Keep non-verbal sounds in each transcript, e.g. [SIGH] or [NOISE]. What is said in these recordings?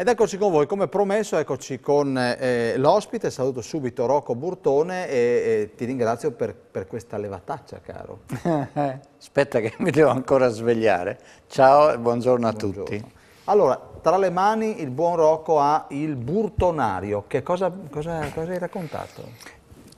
Ed eccoci con voi, come promesso, eccoci con eh, l'ospite, saluto subito Rocco Burtone e, e ti ringrazio per, per, questa levataccia, caro. [LAUGHS] Aspetta che mi devo ancora svegliare. Ciao e buongiorno a buongiorno. tutti. Allora, tra le mani il buon Rocco ha il burtonario, che cosa, cosa, cosa hai raccontato?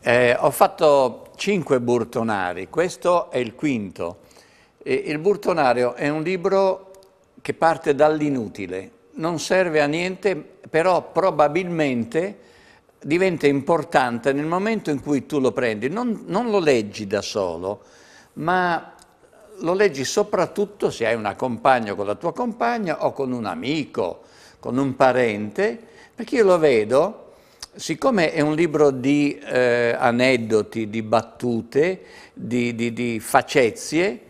Eh, ho fatto cinque burtonari, questo è il quinto. E il burtonario è un libro che parte dall'inutile, non serve a niente, però probabilmente diventa importante nel momento in cui tu lo prendi. Non, non lo leggi da solo, ma lo leggi soprattutto se hai una compagna con la tua compagna o con un amico, con un parente, perché io lo vedo, siccome è un libro di eh, aneddoti, di battute, di, di, di facezie,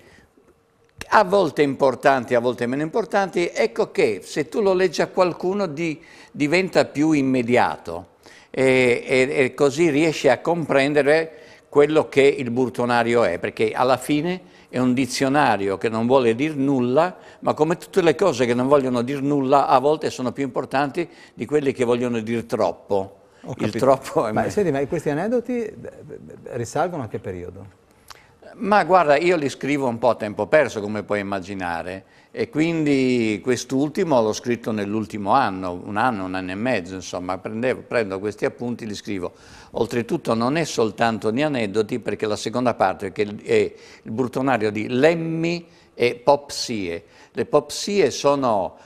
a volte importanti, a volte meno importanti, ecco che se tu lo leggi a qualcuno di, diventa più immediato e, e, e così riesci a comprendere quello che il burtonario è, perché alla fine è un dizionario che non vuole dire nulla, ma come tutte le cose che non vogliono dire nulla a volte sono più importanti di quelle che vogliono dire troppo. il troppo è ma, senti, ma questi aneddoti eh, risalgono a che periodo? Ma guarda, io li scrivo un po' a tempo perso, come puoi immaginare, e quindi quest'ultimo l'ho scritto nell'ultimo anno, un anno, un anno e mezzo, insomma, Prendevo, prendo questi appunti, e li scrivo. Oltretutto non è soltanto di aneddoti, perché la seconda parte è, è il bruttonario di lemmi e popsie. Le popsie sono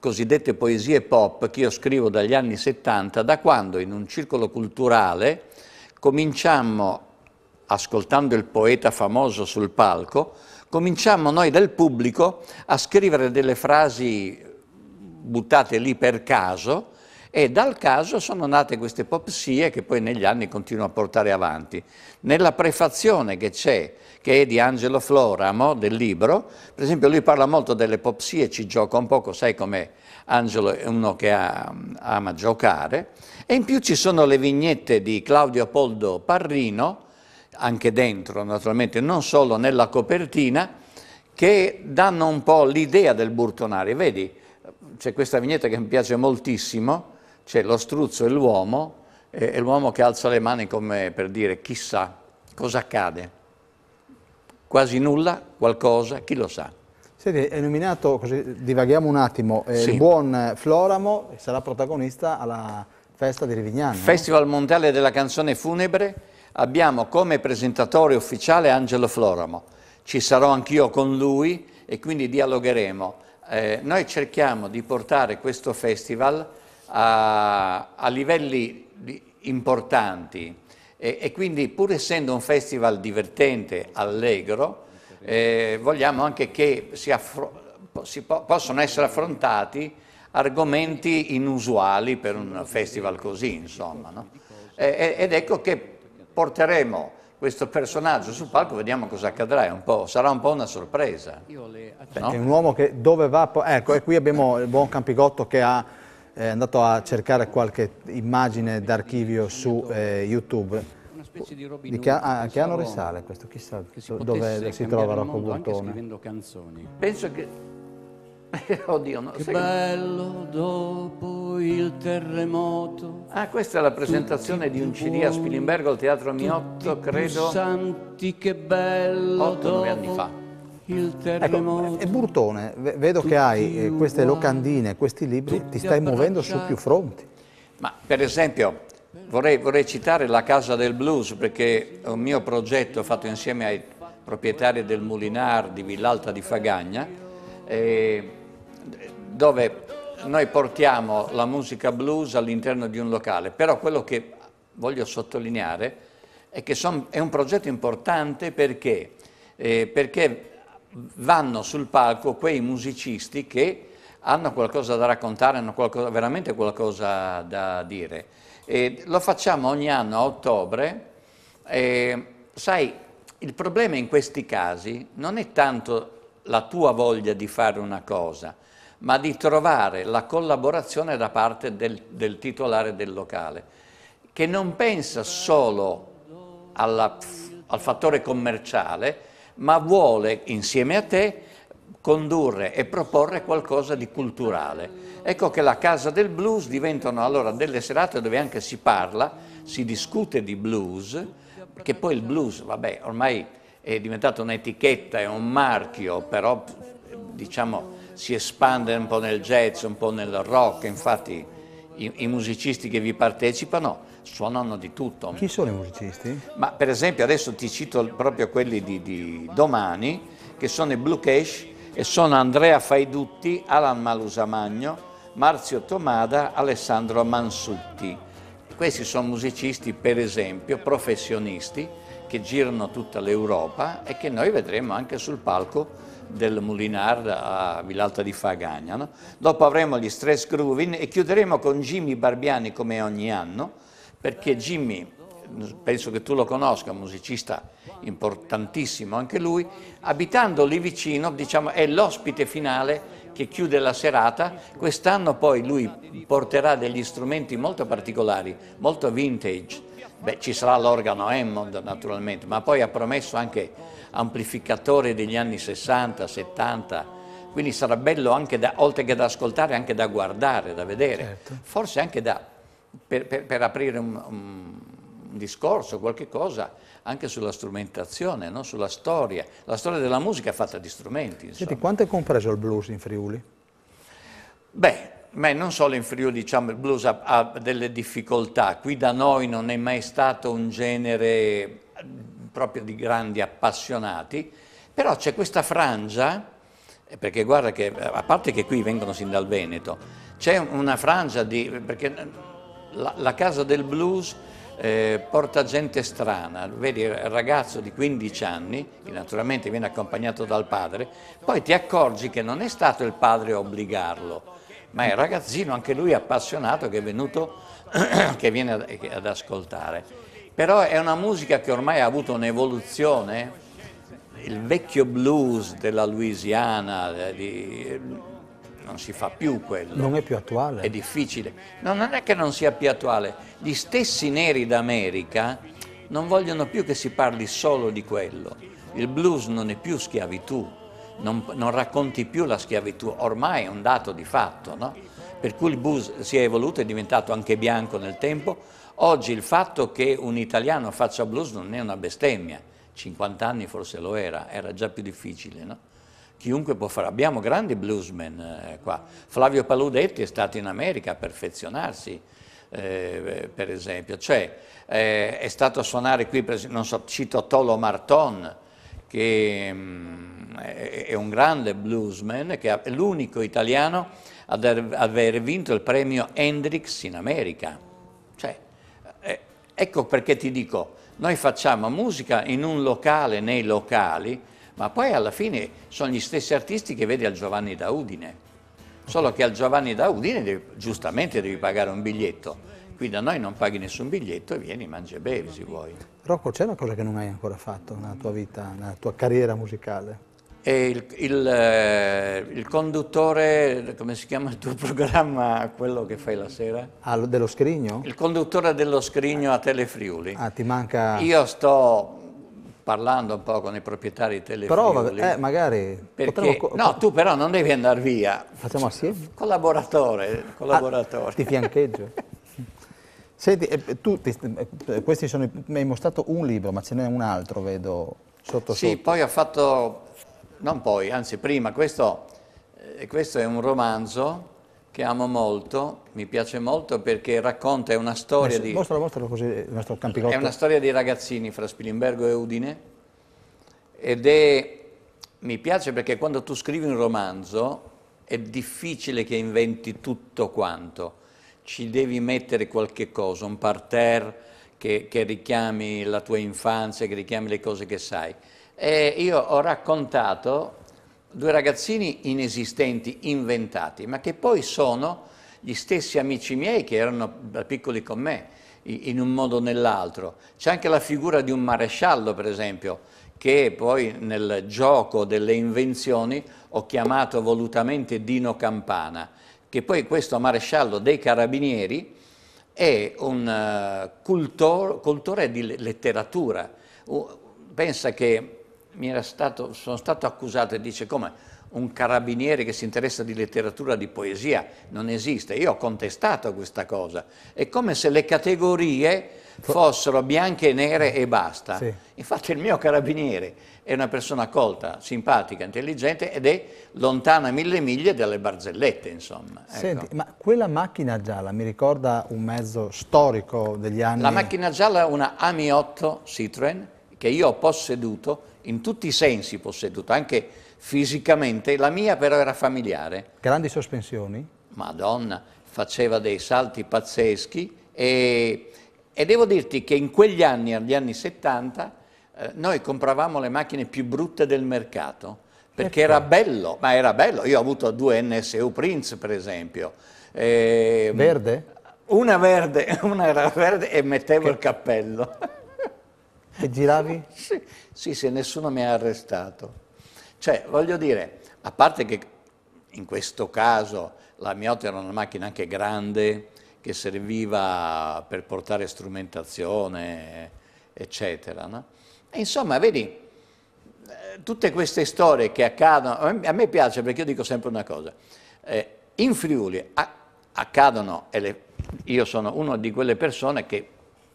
cosiddette poesie pop che io scrivo dagli anni 70, da quando in un circolo culturale cominciammo ascoltando il poeta famoso sul palco, cominciamo noi del pubblico a scrivere delle frasi buttate lì per caso e dal caso sono nate queste popsie che poi negli anni continuo a portare avanti. Nella prefazione che c'è, che è di Angelo Floramo, del libro, per esempio lui parla molto delle popsie, ci gioca un poco, sai come Angelo è uno che ha, ama giocare, e in più ci sono le vignette di Claudio Poldo Parrino, anche dentro naturalmente, non solo nella copertina, che danno un po' l'idea del burtonare. Vedi, c'è questa vignetta che mi piace moltissimo, c'è lo struzzo e l'uomo, e l'uomo che alza le mani come per dire chissà cosa accade. Quasi nulla, qualcosa, chi lo sa. Senti, è nominato, così divaghiamo un attimo, eh, sì. il buon Floramo sarà protagonista alla festa di Rivignano. Festival Mondiale della Canzone Funebre, abbiamo come presentatore ufficiale Angelo Floramo. Ci sarò anch'io con lui e quindi dialogheremo. Eh, noi cerchiamo di portare questo festival a, a livelli di, importanti e, e, quindi pur essendo un festival divertente, allegro, eh, vogliamo anche che si, si po possano essere affrontati argomenti inusuali per un festival così, insomma. No? Eh, ed ecco che porteremo questo personaggio sul palco, vediamo cosa accadrà, un sarà un po' una sorpresa. No? È un uomo che dove va, ecco, e qui abbiamo il buon Campigotto che ha, è eh, andato a cercare qualche immagine d'archivio su eh, YouTube. Di che, ah, che anno risale questo? Chissà si dove si trova Rocco Burtone. Penso che... [LAUGHS] Oddio, no, che bello dopo il terremoto. Ah, questa è la presentazione di un CD a Spilimbergo al Teatro Miotto, credo. Santi, che bello! 8-9 anni fa. Il Ecco, e Burtone, vedo che hai eh, queste locandine, questi libri, ti stai muovendo su più fronti. Ma per esempio vorrei, vorrei, citare La Casa del Blues perché è un mio progetto fatto insieme ai proprietari del Mulinar di Villalta di Fagagna eh, dove noi portiamo la musica blues all'interno di un locale, però quello che voglio sottolineare è che son, è un progetto importante perché, eh, perché vanno sul palco quei musicisti che hanno qualcosa da raccontare, hanno qualcosa, veramente qualcosa da dire. E lo facciamo ogni anno a ottobre. E, sai, il problema in questi casi non è tanto la tua voglia di fare una cosa, ma di trovare la collaborazione da parte del, del titolare del locale, che non pensa solo alla, al fattore commerciale, ma vuole insieme a te condurre e proporre qualcosa di culturale. Ecco che la Casa del Blues diventano allora delle serate dove anche si parla, si discute di blues, che poi il blues, vabbè, ormai è diventato un'etichetta, è un marchio, però diciamo si espande un po' nel jazz, un po' nel rock, infatti i, i musicisti che vi partecipano suonano di tutto. Chi sono i musicisti? Ma per esempio adesso ti cito proprio quelli di, di domani, che sono i Blue Cash e sono Andrea Faidutti, Alan Malusamagno, Marzio Tomada, Alessandro Mansutti. Questi sono musicisti, per esempio, professionisti che girano tutta l'Europa e che noi vedremo anche sul palco del Moulinard a Villalta di Fagagna. No? Dopo avremo gli Stress Groovin e chiuderemo con Jimmy Barbiani come ogni anno, perché Jimmy, penso che tu lo conosca, un musicista importantissimo anche lui, abitando lì vicino diciamo, è l'ospite finale che chiude la serata, quest'anno poi lui porterà degli strumenti molto particolari, molto vintage, Beh, ci sarà l'organo Hammond naturalmente, ma poi ha promesso anche amplificatori degli anni 60, 70, quindi sarà bello anche da, oltre che da ascoltare, anche da guardare, da vedere, certo. forse anche da, per, per, per aprire un, un, discorso, qualche cosa, anche sulla strumentazione, no? sulla storia. La storia della musica è fatta di strumenti. Senti, quanto è compreso il blues in Friuli? Beh, Beh, non solo in Friuli, diciamo, il blues ha, ha, delle difficoltà. Qui da noi non è mai stato un genere proprio di grandi appassionati, però c'è questa frangia, eh, perché guarda che, eh, a parte che qui vengono sin dal Veneto, c'è una frangia di... perché eh, la, la casa del blues eh, porta gente strana, vedi il ragazzo di 15 anni, che naturalmente viene accompagnato dal padre, poi ti accorgi che non è stato il padre a obbligarlo, ma è un ragazzino, anche lui appassionato, che è venuto, [CLEARS THROAT] che viene ad, ad ascoltare. Però è una musica che ormai ha avuto un'evoluzione, il vecchio blues della Louisiana, eh, di, non si fa più quello. Non è più attuale. È difficile. No, non è che non sia più attuale. Gli stessi neri d'America non vogliono più che si parli solo di quello. Il blues non è più schiavitù, non, non racconti più la schiavitù, ormai è un dato di fatto, no? per cui il bus si è evoluto, è diventato anche bianco nel tempo, oggi il fatto che un italiano faccia blues non è una bestemmia, 50 anni forse lo era, era già più difficile, no? chiunque può fare. Abbiamo grandi bluesmen eh, qua. Flavio Paludetti è stato in America a perfezionarsi, eh, per esempio. Cioè, eh, è stato a suonare qui, non so, cito Tolo Marton, che mh, mm, è, un grande bluesman, che è l'unico italiano ad aver vinto il premio Hendrix in America. Cioè, eh, ecco perché ti dico, noi facciamo musica in un locale, nei locali, ma poi alla fine sono gli stessi artisti che vedi al Giovanni da Udine. Solo che al Giovanni da Udine giustamente devi pagare un biglietto Qui da noi non paghi nessun biglietto e vieni, mangi e bevi se vuoi. Rocco, c'è una cosa che non hai ancora fatto nella tua vita, nella tua carriera musicale? E il, il, eh, il, conduttore, come si chiama il tuo [LAUGHS] programma, quello che fai la sera? Ah, dello scrigno? Il conduttore dello scrigno a Telefriuli. Ah, ti manca... Io sto parlando un po' con i proprietari di Telefriuli. Però, eh, magari... Perché, potremmo... No, tu però non devi andare via. Facciamo assieme? Collaboratore, ah, collaboratore. Ah, ti fiancheggio. [LAUGHS] Senti, eh, tu, ti, eh, questi sono, mi hai mostrato un libro, ma ce n'è un altro, vedo, sotto sì, sotto. Sì, poi ho fatto, non poi, anzi prima, questo, eh, questo è un romanzo che amo molto, mi piace molto perché racconta è una storia Adesso, eh, di... Mostralo, mostralo così, eh, il nostro campicotto. È una storia di ragazzini fra Spilimbergo e Udine ed è... Mi piace perché quando tu scrivi un romanzo è difficile che inventi tutto quanto ci devi mettere qualche cosa, un parterre che, che richiami la tua infanzia, che richiami le cose che sai. E io ho raccontato due ragazzini inesistenti, inventati, ma che poi sono gli stessi amici miei che erano piccoli con me, in un modo o nell'altro. C'è anche la figura di un maresciallo, per esempio, che poi nel gioco delle invenzioni ho chiamato volutamente Dino Campana che poi questo maresciallo dei carabinieri è un eh, cultor, cultore di letteratura. Pensa che stato, sono stato accusato e dice come un carabiniere che si interessa di letteratura, di poesia, non esiste. Io ho contestato questa cosa. È come se le categorie fossero bianche e nere e basta. Sì. Infatti il mio carabiniere è una persona colta, simpatica, intelligente ed è lontana mille miglia dalle barzellette, insomma. Ecco. ma quella macchina gialla mi ricorda un mezzo storico degli anni... La macchina gialla è una Ami 8 Citroën che io ho posseduto, in tutti i sensi posseduto, anche fisicamente, la mia però era familiare. Grandi sospensioni? Madonna, faceva dei salti pazzeschi e e devo dirti che in quegli anni, agli anni 70, eh, noi compravamo le macchine più brutte del mercato, perché ecco. era bello, ma era bello. Io ho avuto due NSU Prince, per esempio. Eh, verde? Una verde, [LAUGHS] una era verde e mettevo che... il cappello. [LAUGHS] E giravi? Sì, sì, sì, nessuno mi ha arrestato. Cioè, voglio dire, a parte che in questo caso la mia auto era una macchina anche grande, che serviva per portare strumentazione, eccetera. No? E insomma, vedi, eh, tutte queste storie che accadono, a me piace perché io dico sempre una cosa, eh, in Friuli accadono, e le, io sono una di quelle persone che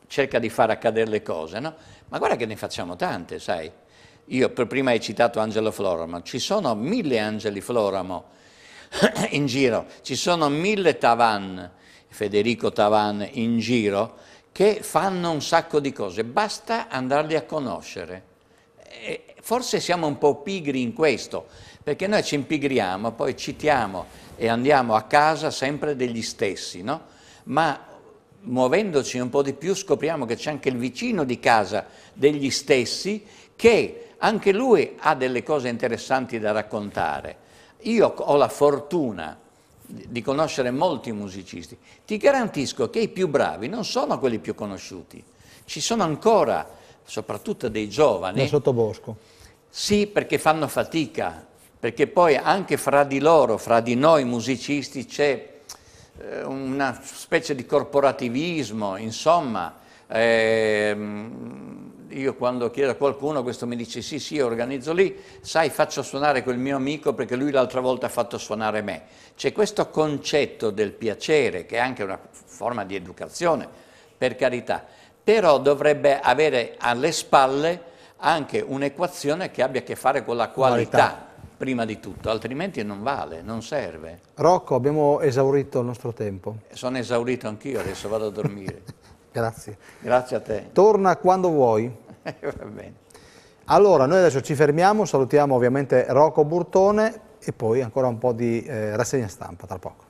cerca di far accadere le cose, no? ma guarda che ne facciamo tante, sai. Io per prima hai citato Angelo Floramo, ci sono mille Angeli Floramo [CLEARS THROAT] in giro, ci sono mille Tavan, Federico Tavan in giro, che fanno un sacco di cose, basta andarli a conoscere. E forse siamo un po' pigri in questo, perché noi ci impigriamo, poi citiamo e andiamo a casa sempre degli stessi, no? ma muovendoci un po' di più scopriamo che c'è anche il vicino di casa degli stessi che anche lui ha delle cose interessanti da raccontare. Io ho la fortuna di conoscere molti musicisti, ti garantisco che i più bravi non sono quelli più conosciuti, ci sono ancora, soprattutto dei giovani... Nel sottobosco. Sì, perché fanno fatica, perché poi anche fra di loro, fra di noi musicisti c'è eh, una specie di corporativismo, insomma, ehm, io quando chiedo a qualcuno, questo mi dice sì, sì, organizzo lì, sai, faccio suonare quel mio amico perché lui l'altra volta ha fatto suonare me. C'è questo concetto del piacere, che è anche una forma di educazione, per carità, però dovrebbe avere alle spalle anche un'equazione che abbia a che fare con la qualità. qualità prima di tutto, altrimenti non vale, non serve. Rocco, abbiamo esaurito il nostro tempo. Sono esaurito anch'io, adesso vado a dormire. [LAUGHS] Grazie. Grazie a te. Torna quando vuoi. [LAUGHS] Eh, va bene. Allora, noi adesso ci fermiamo, salutiamo ovviamente Rocco Burtone e poi ancora un po' di eh, rassegna stampa tra poco.